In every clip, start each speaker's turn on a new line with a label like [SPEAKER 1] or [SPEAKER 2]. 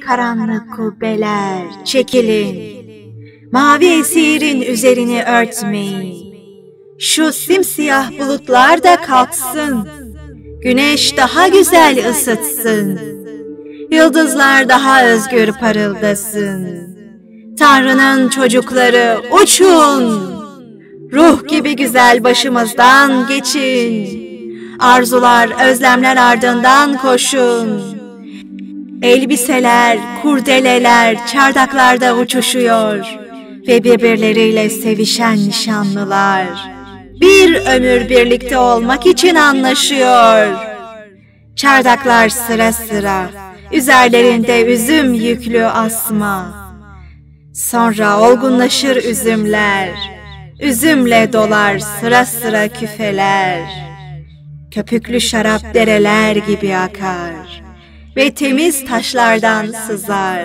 [SPEAKER 1] karanlık kubbeler çekilin. Mavi esirin üzerini örtmeyin. Şu simsiyah bulutlar da kalksın. Güneş daha güzel ısıtsın. Yıldızlar daha özgür parıldasın. Tanrı'nın çocukları uçun. Ruh gibi güzel başımızdan geçin. Arzular, özlemler ardından koşun. Elbiseler, kurdeleler çardaklarda uçuşuyor ve birbirleriyle sevişen nişanlılar bir ömür birlikte olmak için anlaşıyor. Çardaklar sıra sıra, üzerlerinde üzüm yüklü asma. Sonra olgunlaşır üzümler, üzümle dolar sıra sıra küfeler. Köpüklü şarap dereler gibi akar ve temiz taşlardan sızar.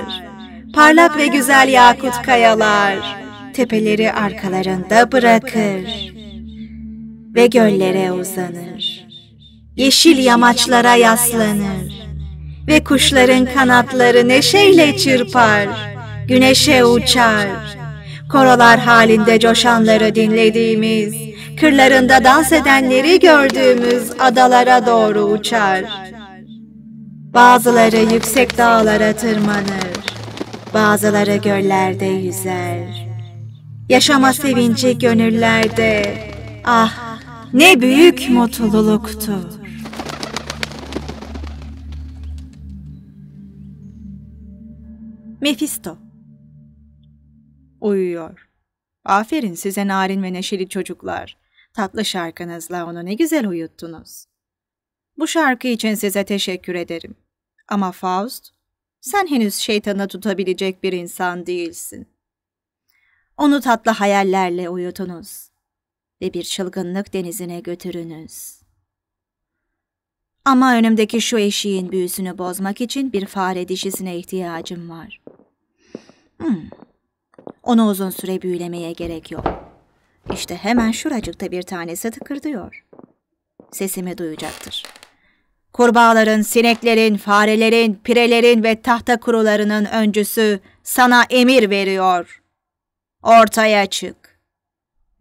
[SPEAKER 1] Parlak ve güzel yakut kayalar tepeleri arkalarında bırakır ve göllere uzanır. Yeşil yamaçlara yaslanır ve kuşların kanatları neşeyle çırpar, güneşe uçar. Korolar halinde coşanları dinlediğimiz, kırlarında dans edenleri gördüğümüz adalara doğru uçar. Bazıları yüksek dağlara tırmanır, bazıları göllerde yüzer. Yaşama sevinci gönüllerde, ah ne büyük mutluluktur. Mephisto Uyuyor. Aferin size narin ve neşeli çocuklar. Tatlı şarkınızla onu ne güzel uyuttunuz. Bu şarkı için size teşekkür ederim. Ama Faust, sen henüz şeytana tutabilecek bir insan değilsin. Onu tatlı hayallerle uyutunuz ve bir çılgınlık denizine götürünüz. Ama önümdeki şu eşiğin büyüsünü bozmak için bir fare dişisine ihtiyacım var. Hmm. Onu uzun süre büyülemeye gerek yok. İşte hemen şuracıkta bir tanesi tıkırdıyor. Sesimi duyacaktır.'' Kurbağaların, sineklerin, farelerin, pirelerin ve tahta kurularının öncüsü sana emir veriyor. Ortaya çık.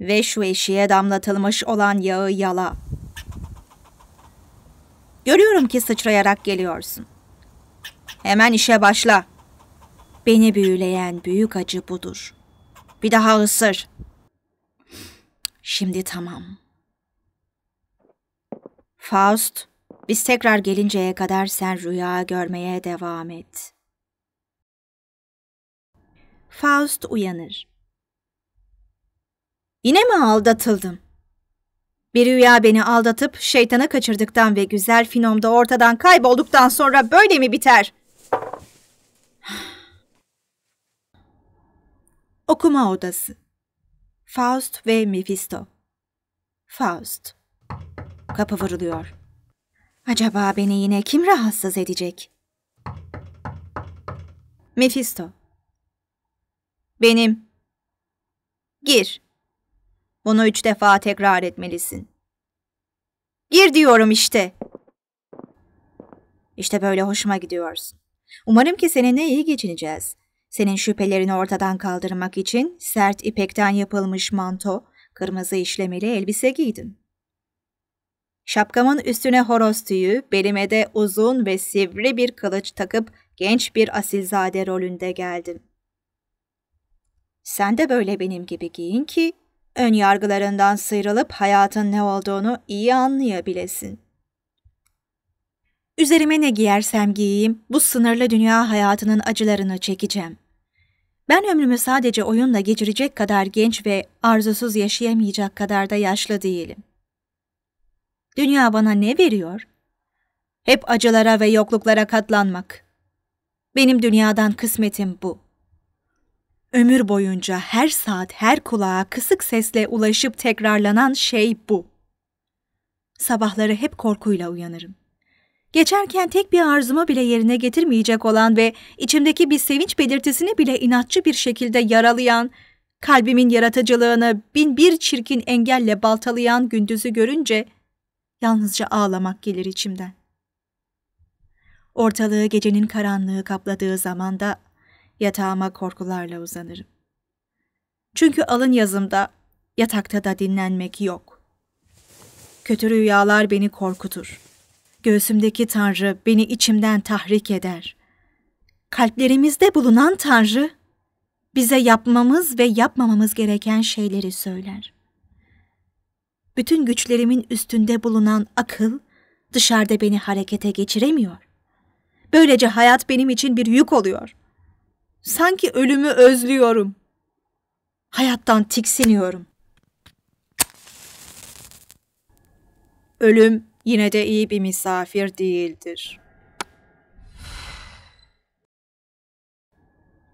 [SPEAKER 1] Ve şu eşiğe damlatılmış olan yağı yala. Görüyorum ki sıçrayarak geliyorsun. Hemen işe başla. Beni büyüleyen büyük acı budur. Bir daha ısır. Şimdi tamam. Faust biz tekrar gelinceye kadar sen rüya görmeye devam et. Faust uyanır. Yine mi aldatıldım? Bir rüya beni aldatıp şeytana kaçırdıktan ve güzel finomda ortadan kaybolduktan sonra böyle mi biter? Okuma odası. Faust ve Mephisto. Faust. Kapı vuruluyor. Acaba beni yine kim rahatsız edecek? Mephisto. Benim. Gir. Bunu üç defa tekrar etmelisin. Gir diyorum işte. İşte böyle hoşuma gidiyorsun. Umarım ki seninle iyi geçineceğiz. Senin şüphelerini ortadan kaldırmak için sert ipekten yapılmış manto, kırmızı işlemeli elbise giydim. Şapkamın üstüne horoz tüyü, belime de uzun ve sivri bir kılıç takıp genç bir asilzade rolünde geldim. Sen de böyle benim gibi giyin ki ön yargılarından sıyrılıp hayatın ne olduğunu iyi anlayabilesin. Üzerime ne giyersem giyeyim bu sınırlı dünya hayatının acılarını çekeceğim. Ben ömrümü sadece oyunla geçirecek kadar genç ve arzusuz yaşayamayacak kadar da yaşlı değilim.'' Dünya bana ne veriyor? Hep acılara ve yokluklara katlanmak. Benim dünyadan kısmetim bu. Ömür boyunca her saat, her kulağa kısık sesle ulaşıp tekrarlanan şey bu. Sabahları hep korkuyla uyanırım. Geçerken tek bir arzuma bile yerine getirmeyecek olan ve içimdeki bir sevinç belirtisini bile inatçı bir şekilde yaralayan kalbimin yaratıcılığını bin bir çirkin engelle baltalayan gündüzü görünce Yalnızca ağlamak gelir içimden. Ortalığı gecenin karanlığı kapladığı zaman da yatağıma korkularla uzanırım. Çünkü alın yazımda yatakta da dinlenmek yok. Kötü rüyalar beni korkutur. Göğsümdeki Tanrı beni içimden tahrik eder. Kalplerimizde bulunan Tanrı bize yapmamız ve yapmamamız gereken şeyleri söyler bütün güçlerimin üstünde bulunan akıl dışarıda beni harekete geçiremiyor. Böylece hayat benim için bir yük oluyor. Sanki ölümü özlüyorum. Hayattan tiksiniyorum. Ölüm yine de iyi bir misafir değildir.''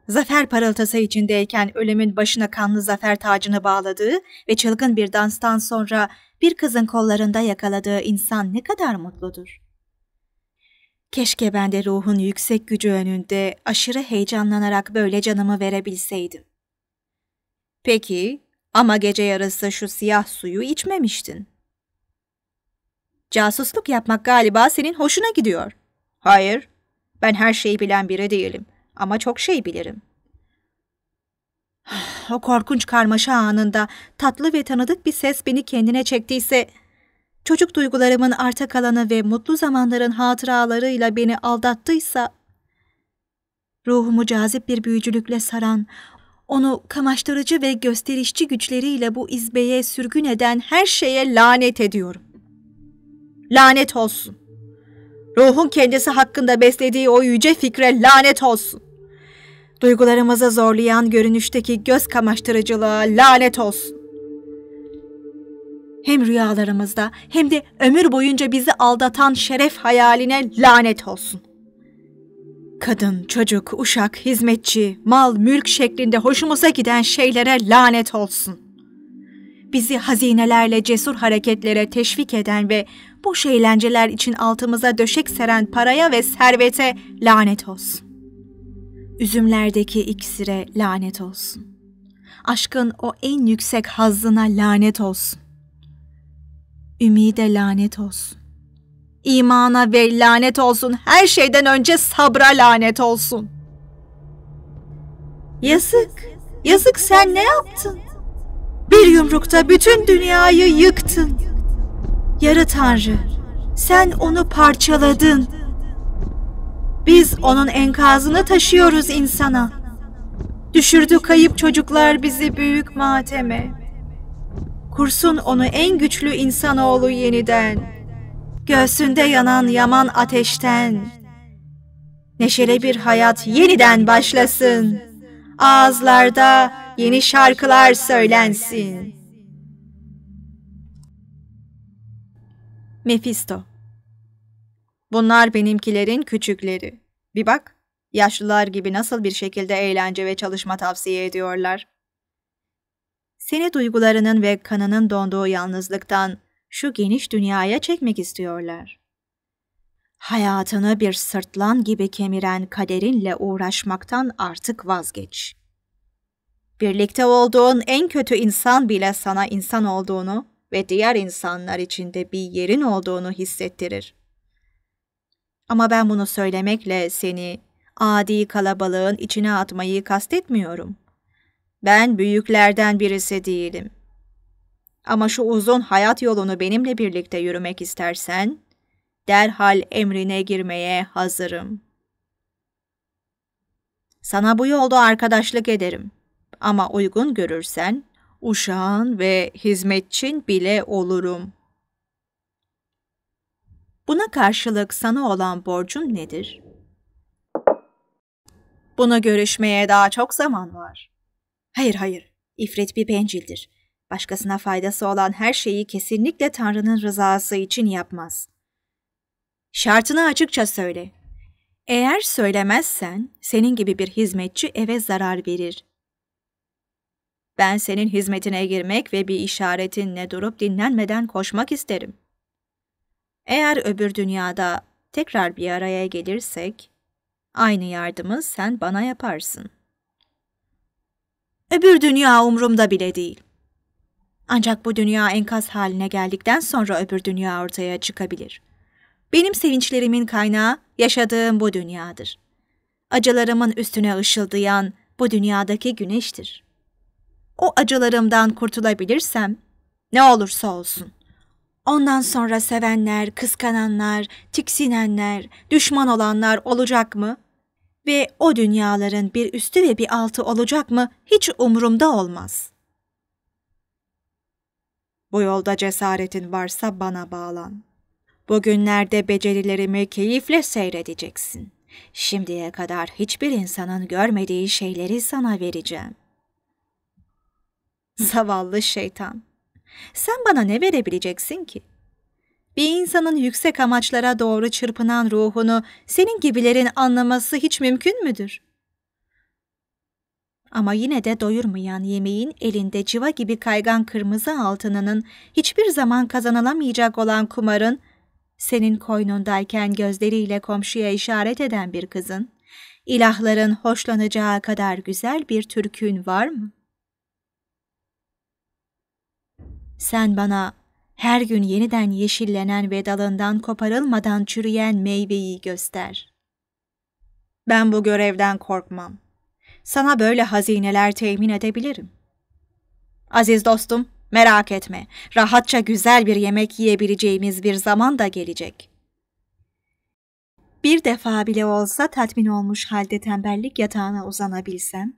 [SPEAKER 1] zafer parıltısı içindeyken ölümün başına kanlı zafer tacını bağladığı ve çılgın bir danstan sonra bir kızın kollarında yakaladığı insan ne kadar mutludur. Keşke ben de ruhun yüksek gücü önünde aşırı heyecanlanarak böyle canımı verebilseydim. Peki ama gece yarısı şu siyah suyu içmemiştin. Casusluk yapmak galiba senin hoşuna gidiyor. Hayır, ben her şeyi bilen biri değilim. Ama çok şey bilirim. O korkunç karmaşa anında tatlı ve tanıdık bir ses beni kendine çektiyse, çocuk duygularımın arta kalanı ve mutlu zamanların hatıralarıyla beni aldattıysa, ruhumu cazip bir büyücülükle saran, onu kamaştırıcı ve gösterişçi güçleriyle bu izbeye sürgün eden her şeye lanet ediyorum. Lanet olsun. Ruhun kendisi hakkında beslediği o yüce fikre lanet olsun. Duygularımıza zorlayan görünüşteki göz kamaştırıcılığa lanet olsun. Hem rüyalarımızda hem de ömür boyunca bizi aldatan şeref hayaline lanet olsun. Kadın, çocuk, uşak, hizmetçi, mal, mülk şeklinde hoşumuza giden şeylere lanet olsun bizi hazinelerle cesur hareketlere teşvik eden ve boş eğlenceler için altımıza döşek seren paraya ve servete lanet olsun. Üzümlerdeki iksire lanet olsun. Aşkın o en yüksek hazzına lanet olsun. Ümide lanet olsun. İmana ve lanet olsun. Her şeyden önce sabra lanet olsun. Yazık. Yazık sen ne yaptın? Bir yumrukta bütün dünyayı yıktın. Yarı Tanrı, sen onu parçaladın. Biz onun enkazını taşıyoruz insana. Düşürdü kayıp çocuklar bizi büyük mateme. Kursun onu en güçlü insanoğlu yeniden. Göğsünde yanan yaman ateşten. Neşeli bir hayat yeniden başlasın. Ağızlarda yeni şarkılar söylensin. Mephisto. Bunlar benimkilerin küçükleri. Bir bak, yaşlılar gibi nasıl bir şekilde eğlence ve çalışma tavsiye ediyorlar. Seni duygularının ve kanının donduğu yalnızlıktan şu geniş dünyaya çekmek istiyorlar. Hayatını bir sırtlan gibi kemiren kaderinle uğraşmaktan artık vazgeç. Birlikte olduğun en kötü insan bile sana insan olduğunu ve diğer insanlar içinde bir yerin olduğunu hissettirir. Ama ben bunu söylemekle seni adi kalabalığın içine atmayı kastetmiyorum. Ben büyüklerden birisi değilim. Ama şu uzun hayat yolunu benimle birlikte yürümek istersen, derhal emrine girmeye hazırım. Sana bu yolda arkadaşlık ederim.'' Ama uygun görürsen uşağın ve hizmetçin bile olurum. Buna karşılık sana olan borcum nedir? Buna görüşmeye daha çok zaman var. Hayır hayır, ifrit bir bencildir. Başkasına faydası olan her şeyi kesinlikle Tanrı'nın rızası için yapmaz. Şartını açıkça söyle. Eğer söylemezsen senin gibi bir hizmetçi eve zarar verir. Ben senin hizmetine girmek ve bir işaretinle durup dinlenmeden koşmak isterim. Eğer öbür dünyada tekrar bir araya gelirsek, aynı yardımı sen bana yaparsın. Öbür dünya umrumda bile değil. Ancak bu dünya enkaz haline geldikten sonra öbür dünya ortaya çıkabilir. Benim sevinçlerimin kaynağı yaşadığım bu dünyadır. Acılarımın üstüne ışıldayan bu dünyadaki güneştir.'' o acılarımdan kurtulabilirsem ne olursa olsun. Ondan sonra sevenler, kıskananlar, tiksinenler, düşman olanlar olacak mı? Ve o dünyaların bir üstü ve bir altı olacak mı hiç umurumda olmaz. Bu yolda cesaretin varsa bana bağlan. Bugünlerde becerilerimi keyifle seyredeceksin. Şimdiye kadar hiçbir insanın görmediği şeyleri sana vereceğim. Zavallı şeytan. Sen bana ne verebileceksin ki? Bir insanın yüksek amaçlara doğru çırpınan ruhunu senin gibilerin anlaması hiç mümkün müdür? Ama yine de doyurmayan yemeğin elinde civa gibi kaygan kırmızı altınının hiçbir zaman kazanılamayacak olan kumarın, senin koynundayken gözleriyle komşuya işaret eden bir kızın, ilahların hoşlanacağı kadar güzel bir türkün var mı?'' Sen bana her gün yeniden yeşillenen ve dalından koparılmadan çürüyen meyveyi göster. Ben bu görevden korkmam. Sana böyle hazineler temin edebilirim. Aziz dostum, merak etme. Rahatça güzel bir yemek yiyebileceğimiz bir zaman da gelecek. Bir defa bile olsa tatmin olmuş halde tembellik yatağına uzanabilsem,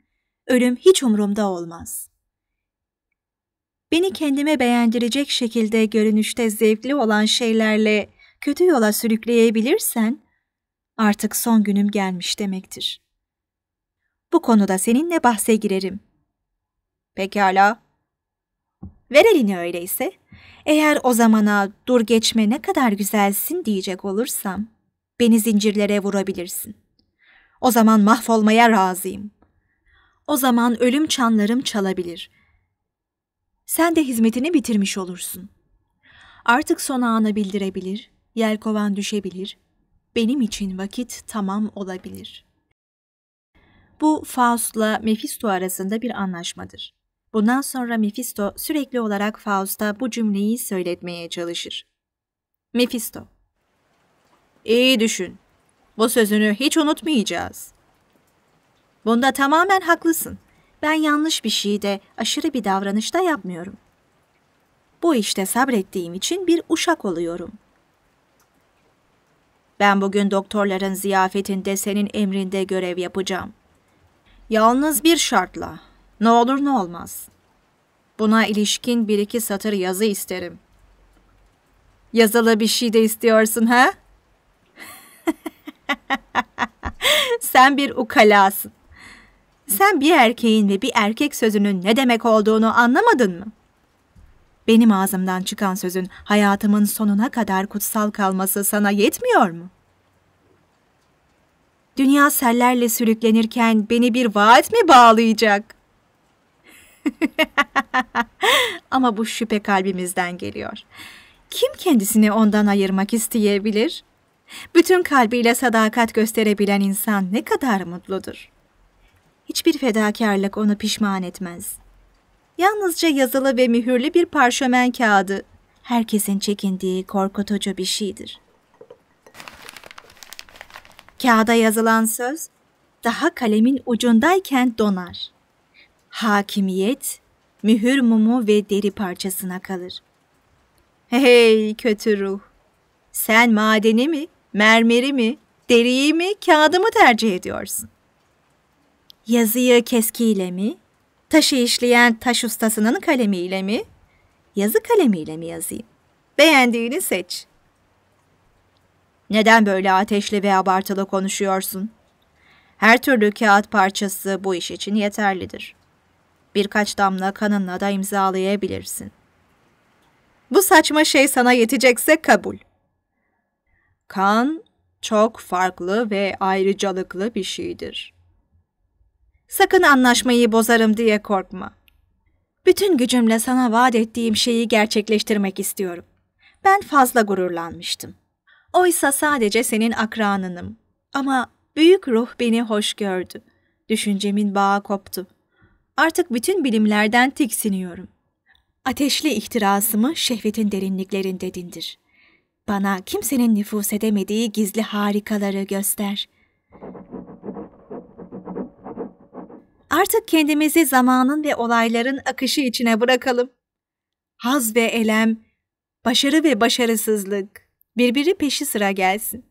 [SPEAKER 1] ölüm hiç umurumda olmaz.'' beni kendime beğendirecek şekilde görünüşte zevkli olan şeylerle kötü yola sürükleyebilirsen artık son günüm gelmiş demektir. Bu konuda seninle bahse girerim. Pekala. Ver elini öyleyse. Eğer o zamana dur geçme ne kadar güzelsin diyecek olursam beni zincirlere vurabilirsin. O zaman mahvolmaya razıyım. O zaman ölüm çanlarım çalabilir.'' Sen de hizmetini bitirmiş olursun. Artık son anı bildirebilir, yelkovan düşebilir, benim için vakit tamam olabilir. Bu Faust'la Mefisto arasında bir anlaşmadır. Bundan sonra Mefisto sürekli olarak Faust'a bu cümleyi söyletmeye çalışır. Mefisto İyi düşün. Bu sözünü hiç unutmayacağız. Bunda tamamen haklısın. Ben yanlış bir şey de aşırı bir davranış da yapmıyorum. Bu işte sabrettiğim için bir uşak oluyorum. Ben bugün doktorların ziyafetinde senin emrinde görev yapacağım. Yalnız bir şartla. Ne olur ne olmaz. Buna ilişkin bir iki satır yazı isterim. Yazılı bir şey de istiyorsun ha? Sen bir ukalasın. Sen bir erkeğin ve bir erkek sözünün ne demek olduğunu anlamadın mı? Benim ağzımdan çıkan sözün hayatımın sonuna kadar kutsal kalması sana yetmiyor mu? Dünya sellerle sürüklenirken beni bir vaat mi bağlayacak? Ama bu şüphe kalbimizden geliyor. Kim kendisini ondan ayırmak isteyebilir? Bütün kalbiyle sadakat gösterebilen insan ne kadar mutludur. Hiçbir fedakarlık onu pişman etmez. Yalnızca yazılı ve mühürlü bir parşömen kağıdı, herkesin çekindiği korkutucu bir şeydir. Kağıda yazılan söz, daha kalemin ucundayken donar. Hakimiyet, mühür mumu ve deri parçasına kalır. Hey kötü ruh! Sen madeni mi, mermeri mi, deriyi mi, kağıdı mı tercih ediyorsun? Yazıyı keskiyle mi? Taşı işleyen taş ustasının kalemiyle mi? Yazı kalemiyle mi yazayım? Beğendiğini seç. Neden böyle ateşli ve abartılı konuşuyorsun? Her türlü kağıt parçası bu iş için yeterlidir. Birkaç damla kanınla da imzalayabilirsin. Bu saçma şey sana yetecekse kabul. Kan çok farklı ve ayrıcalıklı bir şeydir. Sakın anlaşmayı bozarım diye korkma. Bütün gücümle sana vaat ettiğim şeyi gerçekleştirmek istiyorum. Ben fazla gururlanmıştım. Oysa sadece senin akranınım. Ama büyük ruh beni hoş gördü. Düşüncemin bağı koptu. Artık bütün bilimlerden tiksiniyorum. Ateşli ihtirasımı şehvetin derinliklerinde dindir. Bana kimsenin nüfus edemediği gizli harikaları göster. Artık kendimizi zamanın ve olayların akışı içine bırakalım. Haz ve elem, başarı ve başarısızlık birbiri peşi sıra gelsin.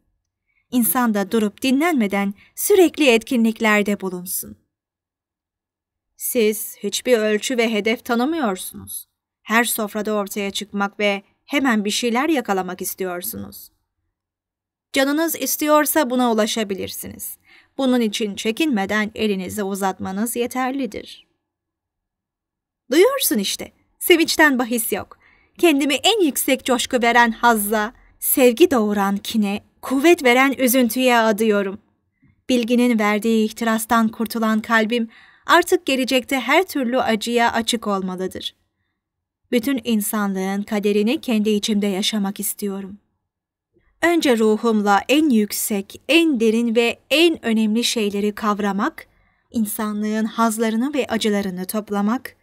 [SPEAKER 1] İnsan da durup dinlenmeden sürekli etkinliklerde bulunsun. Siz hiçbir ölçü ve hedef tanımıyorsunuz. Her sofrada ortaya çıkmak ve hemen bir şeyler yakalamak istiyorsunuz. Canınız istiyorsa buna ulaşabilirsiniz. Bunun için çekinmeden elinizi uzatmanız yeterlidir. Duyuyorsun işte, sevinçten bahis yok. Kendimi en yüksek coşku veren hazza, sevgi doğuran kine, kuvvet veren üzüntüye adıyorum. Bilginin verdiği ihtirastan kurtulan kalbim artık gelecekte her türlü acıya açık olmalıdır. Bütün insanlığın kaderini kendi içimde yaşamak istiyorum önce ruhumla en yüksek, en derin ve en önemli şeyleri kavramak, insanlığın hazlarını ve acılarını toplamak,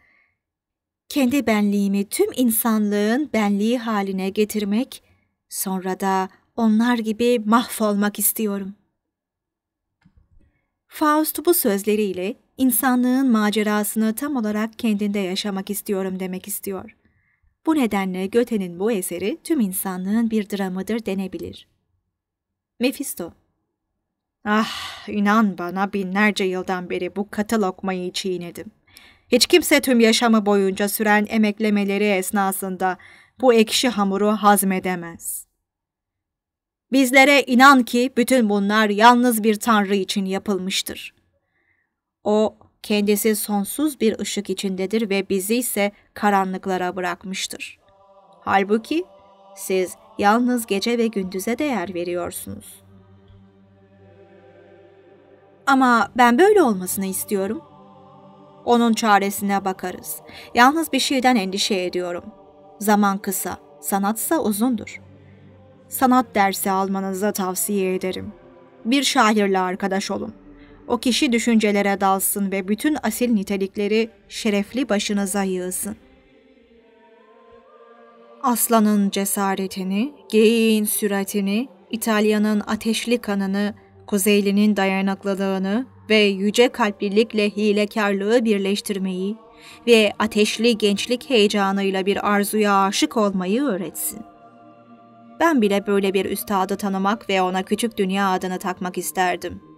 [SPEAKER 1] kendi benliğimi tüm insanlığın benliği haline getirmek, sonra da onlar gibi mahvolmak istiyorum. Faust bu sözleriyle insanlığın macerasını tam olarak kendinde yaşamak istiyorum demek istiyor. Bu nedenle Göte'nin bu eseri tüm insanlığın bir dramıdır denebilir. Mefisto Ah, inan bana binlerce yıldan beri bu katı lokmayı çiğnedim. Hiç kimse tüm yaşamı boyunca süren emeklemeleri esnasında bu ekşi hamuru hazmedemez. Bizlere inan ki bütün bunlar yalnız bir tanrı için yapılmıştır. O kendisi sonsuz bir ışık içindedir ve bizi ise karanlıklara bırakmıştır. Halbuki siz yalnız gece ve gündüze değer veriyorsunuz. Ama ben böyle olmasını istiyorum. Onun çaresine bakarız. Yalnız bir şeyden endişe ediyorum. Zaman kısa, sanatsa uzundur. Sanat dersi almanızı tavsiye ederim. Bir şairle arkadaş olun o kişi düşüncelere dalsın ve bütün asil nitelikleri şerefli başınıza yığsın. Aslanın cesaretini, geyiğin süratini, İtalya'nın ateşli kanını, Kuzeylinin dayanıklılığını ve yüce kalplilikle hilekarlığı birleştirmeyi ve ateşli gençlik heyecanıyla bir arzuya aşık olmayı öğretsin. Ben bile böyle bir üstadı tanımak ve ona küçük dünya adını takmak isterdim.''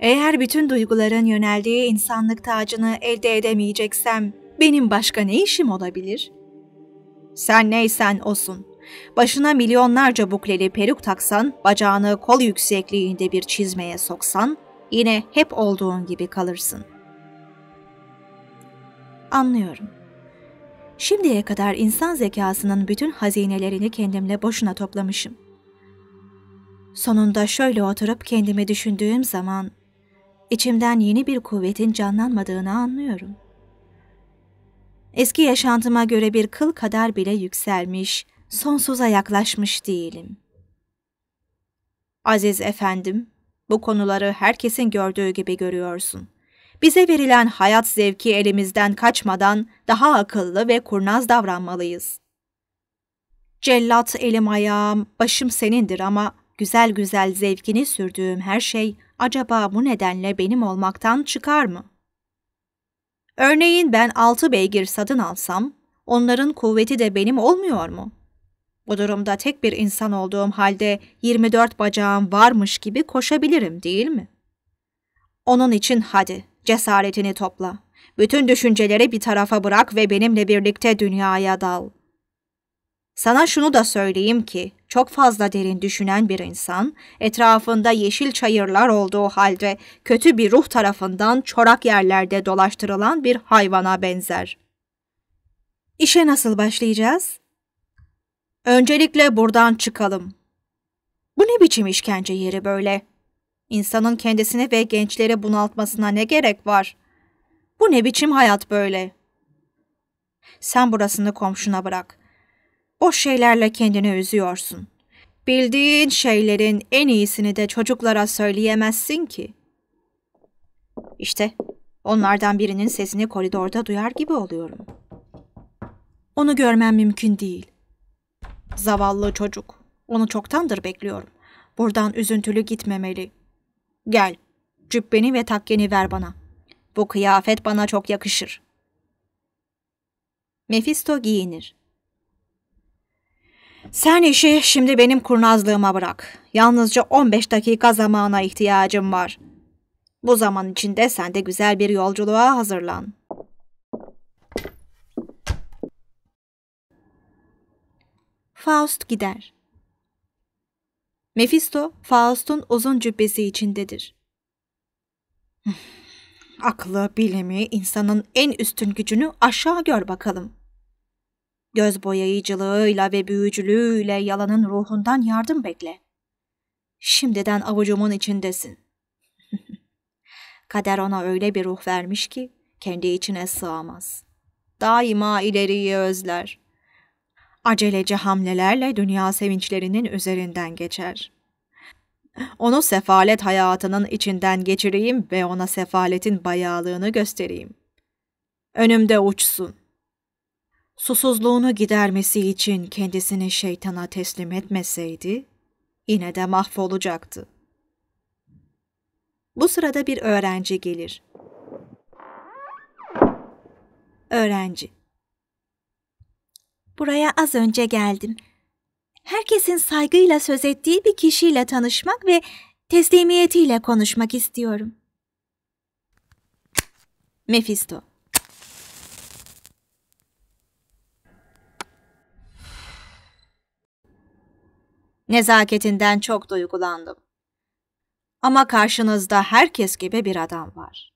[SPEAKER 1] Eğer bütün duyguların yöneldiği insanlık tacını elde edemeyeceksem benim başka ne işim olabilir? Sen neysen olsun, Başına milyonlarca bukleli peruk taksan, bacağını kol yüksekliğinde bir çizmeye soksan, yine hep olduğun gibi kalırsın. Anlıyorum. Şimdiye kadar insan zekasının bütün hazinelerini kendimle boşuna toplamışım. Sonunda şöyle oturup kendimi düşündüğüm zaman İçimden yeni bir kuvvetin canlanmadığını anlıyorum. Eski yaşantıma göre bir kıl kadar bile yükselmiş, sonsuza yaklaşmış değilim. Aziz efendim, bu konuları herkesin gördüğü gibi görüyorsun. Bize verilen hayat zevki elimizden kaçmadan daha akıllı ve kurnaz davranmalıyız. Cellat elim ayağım, başım senindir ama güzel güzel zevkini sürdüğüm her şey acaba bu nedenle benim olmaktan çıkar mı? Örneğin ben altı beygir sadın alsam, onların kuvveti de benim olmuyor mu? Bu durumda tek bir insan olduğum halde 24 bacağım varmış gibi koşabilirim değil mi? Onun için hadi cesaretini topla. Bütün düşünceleri bir tarafa bırak ve benimle birlikte dünyaya dal. Sana şunu da söyleyeyim ki çok fazla derin düşünen bir insan, etrafında yeşil çayırlar olduğu halde kötü bir ruh tarafından çorak yerlerde dolaştırılan bir hayvana benzer. İşe nasıl başlayacağız? Öncelikle buradan çıkalım. Bu ne biçim işkence yeri böyle? İnsanın kendisini ve gençleri bunaltmasına ne gerek var? Bu ne biçim hayat böyle? Sen burasını komşuna bırak o şeylerle kendini üzüyorsun. Bildiğin şeylerin en iyisini de çocuklara söyleyemezsin ki. İşte onlardan birinin sesini koridorda duyar gibi oluyorum. Onu görmem mümkün değil. Zavallı çocuk. Onu çoktandır bekliyorum. Buradan üzüntülü gitmemeli. Gel, cübbeni ve takkeni ver bana. Bu kıyafet bana çok yakışır. Mefisto giyinir. Sen işi şimdi benim kurnazlığıma bırak. Yalnızca 15 dakika zamana ihtiyacım var. Bu zaman içinde sen de güzel bir yolculuğa hazırlan. Faust gider. Mefisto, Faust'un uzun cübbesi içindedir. Aklı, bilimi, insanın en üstün gücünü aşağı gör bakalım. Göz boyayıcılığıyla ve büyücülüğüyle yalanın ruhundan yardım bekle. Şimdiden avucumun içindesin. Kader ona öyle bir ruh vermiş ki kendi içine sığamaz. Daima ileriyi özler. Aceleci hamlelerle dünya sevinçlerinin üzerinden geçer. Onu sefalet hayatının içinden geçireyim ve ona sefaletin bayağılığını göstereyim. Önümde uçsun.'' susuzluğunu gidermesi için kendisini şeytana teslim etmeseydi, yine de mahvolacaktı. Bu sırada bir öğrenci gelir. Öğrenci Buraya az önce geldim. Herkesin saygıyla söz ettiği bir kişiyle tanışmak ve teslimiyetiyle konuşmak istiyorum. Mephisto Nezaketinden çok duygulandım. Ama karşınızda herkes gibi bir adam var.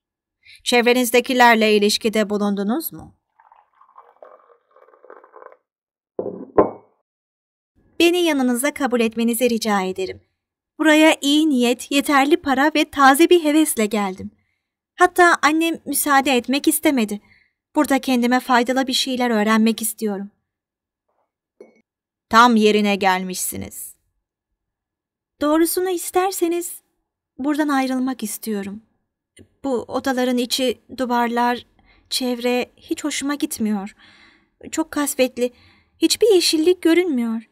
[SPEAKER 1] Çevrenizdekilerle ilişkide bulundunuz mu? Beni yanınıza kabul etmenizi rica ederim. Buraya iyi niyet, yeterli para ve taze bir hevesle geldim. Hatta annem müsaade etmek istemedi. Burada kendime faydalı bir şeyler öğrenmek istiyorum. Tam yerine gelmişsiniz. Doğrusunu isterseniz buradan ayrılmak istiyorum. Bu odaların içi, duvarlar, çevre hiç hoşuma gitmiyor. Çok kasvetli, hiçbir yeşillik görünmüyor.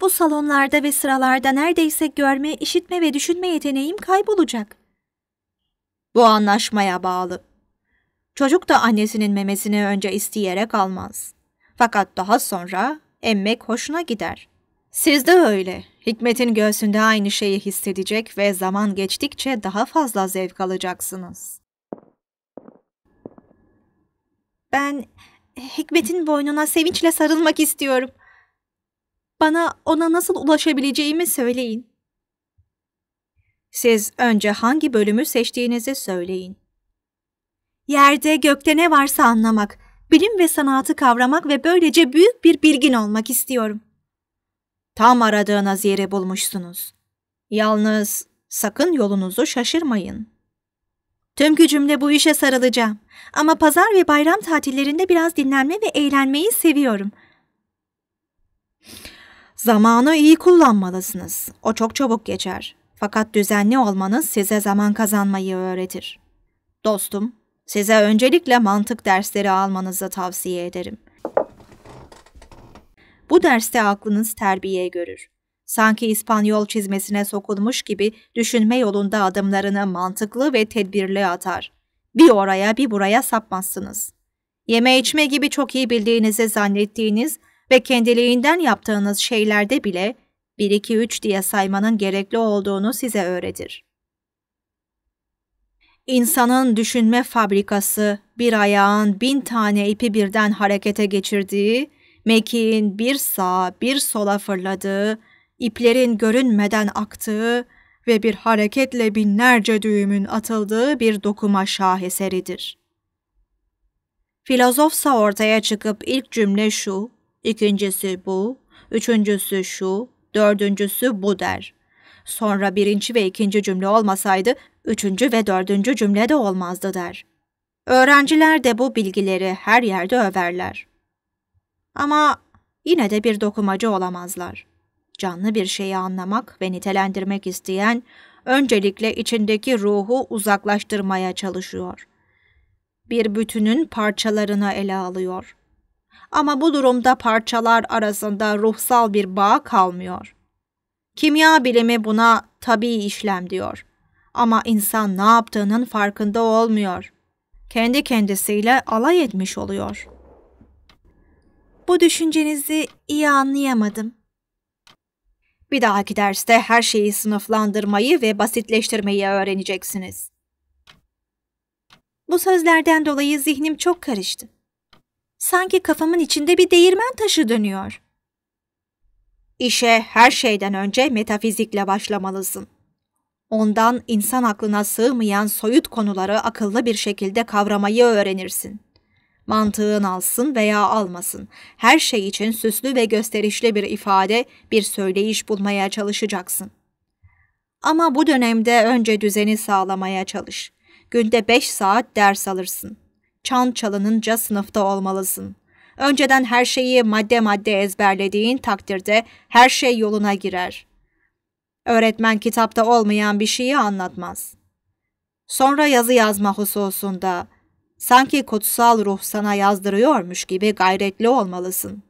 [SPEAKER 1] Bu salonlarda ve sıralarda neredeyse görme, işitme ve düşünme yeteneğim kaybolacak. Bu anlaşmaya bağlı. Çocuk da annesinin memesini önce isteyerek almaz. Fakat daha sonra emmek hoşuna gider. Siz de öyle. Hikmetin göğsünde aynı şeyi hissedecek ve zaman geçtikçe daha fazla zevk alacaksınız. Ben Hikmet'in boynuna sevinçle sarılmak istiyorum. Bana ona nasıl ulaşabileceğimi söyleyin. Siz önce hangi bölümü seçtiğinizi söyleyin. Yerde gökte ne varsa anlamak, bilim ve sanatı kavramak ve böylece büyük bir bilgin olmak istiyorum.'' Tam aradığınız yeri bulmuşsunuz. Yalnız sakın yolunuzu şaşırmayın. Tüm gücümle bu işe sarılacağım. Ama pazar ve bayram tatillerinde biraz dinlenme ve eğlenmeyi seviyorum. Zamanı iyi kullanmalısınız. O çok çabuk geçer. Fakat düzenli olmanız size zaman kazanmayı öğretir. Dostum, size öncelikle mantık dersleri almanızı tavsiye ederim.'' Bu derste aklınız terbiye görür. Sanki İspanyol çizmesine sokulmuş gibi düşünme yolunda adımlarını mantıklı ve tedbirli atar. Bir oraya bir buraya sapmazsınız. Yeme içme gibi çok iyi bildiğinizi zannettiğiniz ve kendiliğinden yaptığınız şeylerde bile 1-2-3 diye saymanın gerekli olduğunu size öğretir. İnsanın düşünme fabrikası bir ayağın bin tane ipi birden harekete geçirdiği Mekin bir sağa bir sola fırladığı, iplerin görünmeden aktığı ve bir hareketle binlerce düğümün atıldığı bir dokuma şaheseridir. Filozofsa ortaya çıkıp ilk cümle şu, ikincisi bu, üçüncüsü şu, dördüncüsü bu der. Sonra birinci ve ikinci cümle olmasaydı, üçüncü ve dördüncü cümle de olmazdı der. Öğrenciler de bu bilgileri her yerde överler. Ama yine de bir dokumacı olamazlar. Canlı bir şeyi anlamak ve nitelendirmek isteyen öncelikle içindeki ruhu uzaklaştırmaya çalışıyor. Bir bütünün parçalarını ele alıyor. Ama bu durumda parçalar arasında ruhsal bir bağ kalmıyor. Kimya bilimi buna tabii işlem diyor. Ama insan ne yaptığının farkında olmuyor. Kendi kendisiyle alay etmiş oluyor.'' Bu düşüncenizi iyi anlayamadım. Bir dahaki derste her şeyi sınıflandırmayı ve basitleştirmeyi öğreneceksiniz. Bu sözlerden dolayı zihnim çok karıştı. Sanki kafamın içinde bir değirmen taşı dönüyor. İşe her şeyden önce metafizikle başlamalısın. Ondan insan aklına sığmayan soyut konuları akıllı bir şekilde kavramayı öğrenirsin. Mantığın alsın veya almasın. Her şey için süslü ve gösterişli bir ifade, bir söyleyiş bulmaya çalışacaksın. Ama bu dönemde önce düzeni sağlamaya çalış. Günde beş saat ders alırsın. Çan çalınınca sınıfta olmalısın. Önceden her şeyi madde madde ezberlediğin takdirde her şey yoluna girer. Öğretmen kitapta olmayan bir şeyi anlatmaz. Sonra yazı yazma hususunda, Sanki kutsal ruh sana yazdırıyormuş gibi gayretli olmalısın.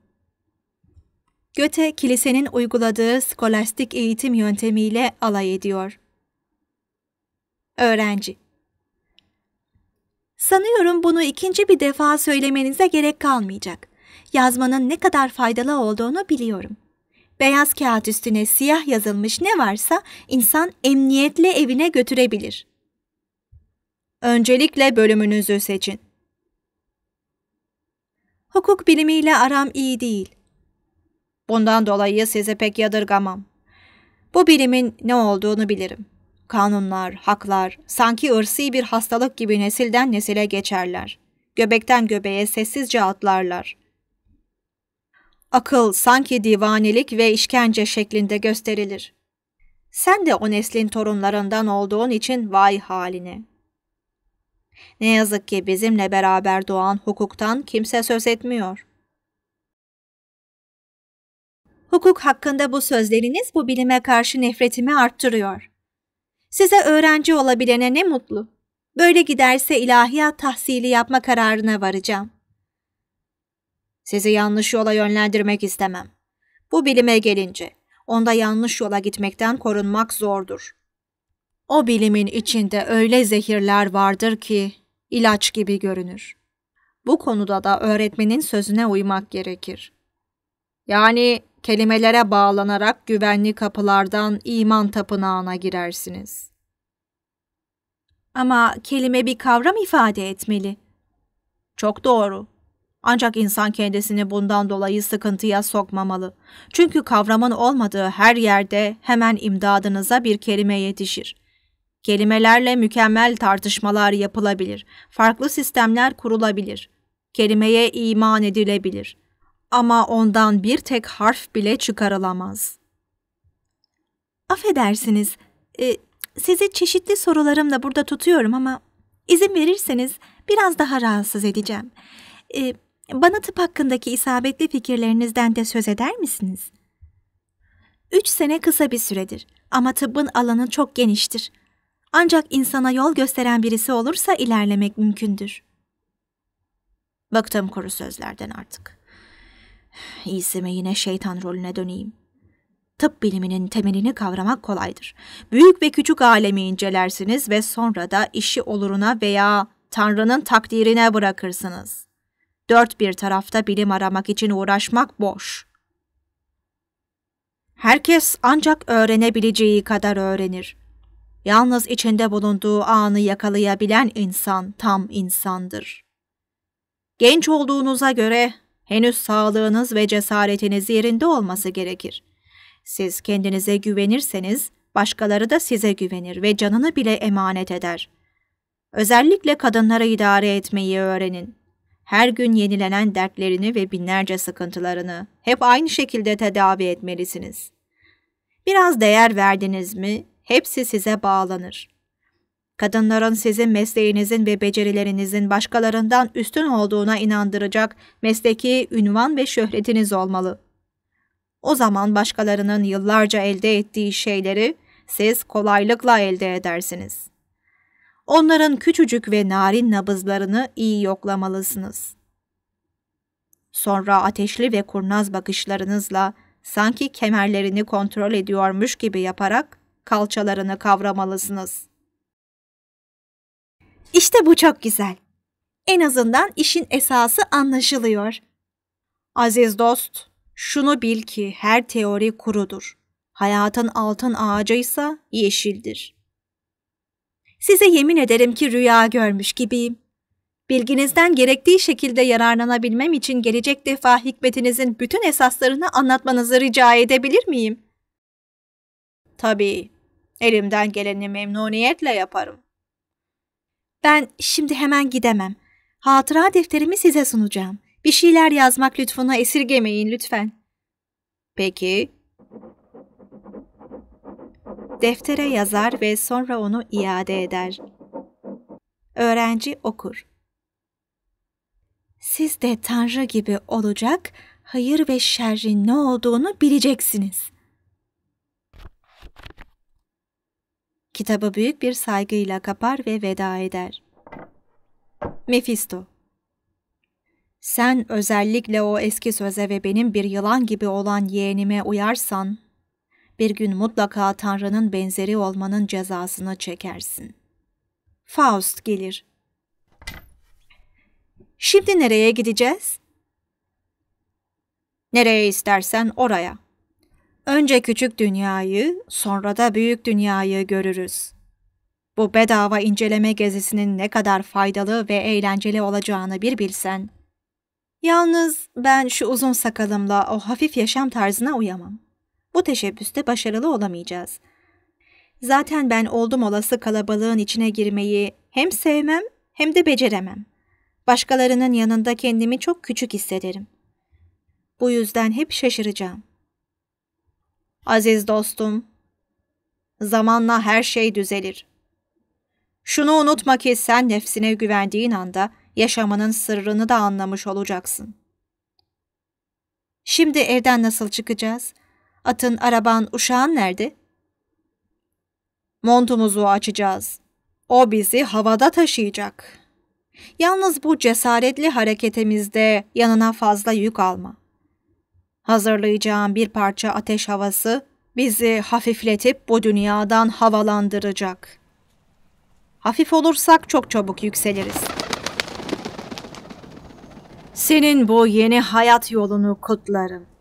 [SPEAKER 1] Göte, kilisenin uyguladığı skolastik eğitim yöntemiyle alay ediyor. Öğrenci Sanıyorum bunu ikinci bir defa söylemenize gerek kalmayacak. Yazmanın ne kadar faydalı olduğunu biliyorum. Beyaz kağıt üstüne siyah yazılmış ne varsa insan emniyetle evine götürebilir. Öncelikle bölümünüzü seçin. Hukuk bilimiyle aram iyi değil. Bundan dolayı sizi pek yadırgamam. Bu bilimin ne olduğunu bilirim. Kanunlar, haklar sanki ırsi bir hastalık gibi nesilden nesile geçerler. Göbekten göbeğe sessizce atlarlar. Akıl sanki divanilik ve işkence şeklinde gösterilir. Sen de o neslin torunlarından olduğun için vay haline. Ne yazık ki bizimle beraber doğan hukuktan kimse söz etmiyor. Hukuk hakkında bu sözleriniz bu bilime karşı nefretimi arttırıyor. Size öğrenci olabilene ne mutlu. Böyle giderse ilahiyat tahsili yapma kararına varacağım. Sizi yanlış yola yönlendirmek istemem. Bu bilime gelince, onda yanlış yola gitmekten korunmak zordur. O bilimin içinde öyle zehirler vardır ki ilaç gibi görünür. Bu konuda da öğretmenin sözüne uymak gerekir. Yani kelimelere bağlanarak güvenli kapılardan iman tapınağına girersiniz. Ama kelime bir kavram ifade etmeli. Çok doğru. Ancak insan kendisini bundan dolayı sıkıntıya sokmamalı. Çünkü kavramın olmadığı her yerde hemen imdadınıza bir kelime yetişir. Kelimelerle mükemmel tartışmalar yapılabilir. Farklı sistemler kurulabilir. Kelimeye iman edilebilir. Ama ondan bir tek harf bile çıkarılamaz. Affedersiniz, e, sizi çeşitli sorularımla burada tutuyorum ama izin verirseniz biraz daha rahatsız edeceğim. E, bana tıp hakkındaki isabetli fikirlerinizden de söz eder misiniz? Üç sene kısa bir süredir ama tıbbın alanı çok geniştir. Ancak insana yol gösteren birisi olursa ilerlemek mümkündür. Bıktım kuru sözlerden artık. İyisi yine şeytan rolüne döneyim. Tıp biliminin temelini kavramak kolaydır. Büyük ve küçük alemi incelersiniz ve sonra da işi oluruna veya Tanrı'nın takdirine bırakırsınız. Dört bir tarafta bilim aramak için uğraşmak boş. Herkes ancak öğrenebileceği kadar öğrenir. Yalnız içinde bulunduğu anı yakalayabilen insan tam insandır. Genç olduğunuza göre henüz sağlığınız ve cesaretiniz yerinde olması gerekir. Siz kendinize güvenirseniz başkaları da size güvenir ve canını bile emanet eder. Özellikle kadınları idare etmeyi öğrenin. Her gün yenilenen dertlerini ve binlerce sıkıntılarını hep aynı şekilde tedavi etmelisiniz. Biraz değer verdiniz mi hepsi size bağlanır. Kadınların sizin mesleğinizin ve becerilerinizin başkalarından üstün olduğuna inandıracak mesleki ünvan ve şöhretiniz olmalı. O zaman başkalarının yıllarca elde ettiği şeyleri siz kolaylıkla elde edersiniz. Onların küçücük ve narin nabızlarını iyi yoklamalısınız. Sonra ateşli ve kurnaz bakışlarınızla sanki kemerlerini kontrol ediyormuş gibi yaparak kalçalarını kavramalısınız. İşte bu çok güzel. En azından işin esası anlaşılıyor. Aziz dost, şunu bil ki her teori kurudur. Hayatın altın ağacıysa yeşildir. Size yemin ederim ki rüya görmüş gibiyim. Bilginizden gerektiği şekilde yararlanabilmem için gelecek defa hikmetinizin bütün esaslarını anlatmanızı rica edebilir miyim? Tabii. Elimden geleni memnuniyetle yaparım. Ben şimdi hemen gidemem. Hatıra defterimi size sunacağım. Bir şeyler yazmak lütfuna esirgemeyin lütfen. Peki. Deftere yazar ve sonra onu iade eder. Öğrenci okur. Siz de Tanrı gibi olacak, hayır ve şerrin ne olduğunu bileceksiniz. Kitabı büyük bir saygıyla kapar ve veda eder. Mefisto Sen özellikle o eski söze ve benim bir yılan gibi olan yeğenime uyarsan, bir gün mutlaka Tanrı'nın benzeri olmanın cezasını çekersin. Faust gelir. Şimdi nereye gideceğiz? Nereye istersen oraya. Önce küçük dünyayı, sonra da büyük dünyayı görürüz. Bu bedava inceleme gezisinin ne kadar faydalı ve eğlenceli olacağını bir bilsen. Yalnız ben şu uzun sakalımla o hafif yaşam tarzına uyamam. Bu teşebbüste başarılı olamayacağız. Zaten ben oldum olası kalabalığın içine girmeyi hem sevmem hem de beceremem. Başkalarının yanında kendimi çok küçük hissederim. Bu yüzden hep şaşıracağım. Aziz dostum, zamanla her şey düzelir. Şunu unutma ki sen nefsine güvendiğin anda yaşamanın sırrını da anlamış olacaksın. Şimdi evden nasıl çıkacağız? Atın, araban, uşağın nerede? Montumuzu açacağız. O bizi havada taşıyacak. Yalnız bu cesaretli hareketimizde yanına fazla yük alma. Hazırlayacağım bir parça ateş havası bizi hafifletip bu dünyadan havalandıracak. Hafif olursak çok çabuk yükseliriz. Senin bu yeni hayat yolunu kutlarım.